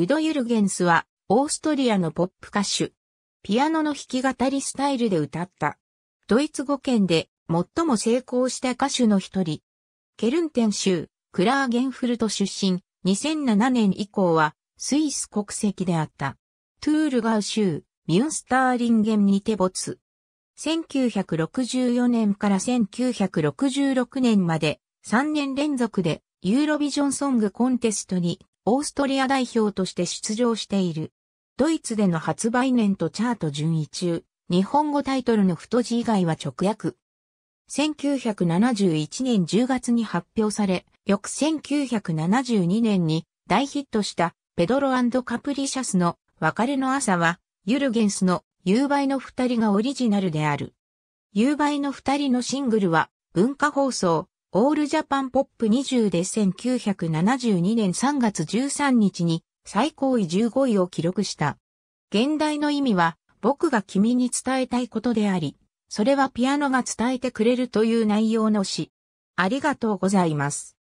ウド・ユルゲンスは、オーストリアのポップ歌手。ピアノの弾き語りスタイルで歌った。ドイツ語圏で最も成功した歌手の一人。ケルンテン州、クラーゲンフルト出身、2007年以降は、スイス国籍であった。トゥールガウ州、ミュンスターリンゲンにて没。1964年から1966年まで3年連続でユーロビジョンソングコンテストにオーストリア代表として出場している。ドイツでの発売年とチャート順位中、日本語タイトルの太字以外は直訳。1971年10月に発表され、翌1972年に大ヒットしたペドロカプリシャスの別れの朝は、ユルゲンスの夕梅の二人がオリジナルである。夕梅の二人のシングルは文化放送、オールジャパンポップ20で1972年3月13日に最高位15位を記録した。現代の意味は、僕が君に伝えたいことであり、それはピアノが伝えてくれるという内容の詩。ありがとうございます。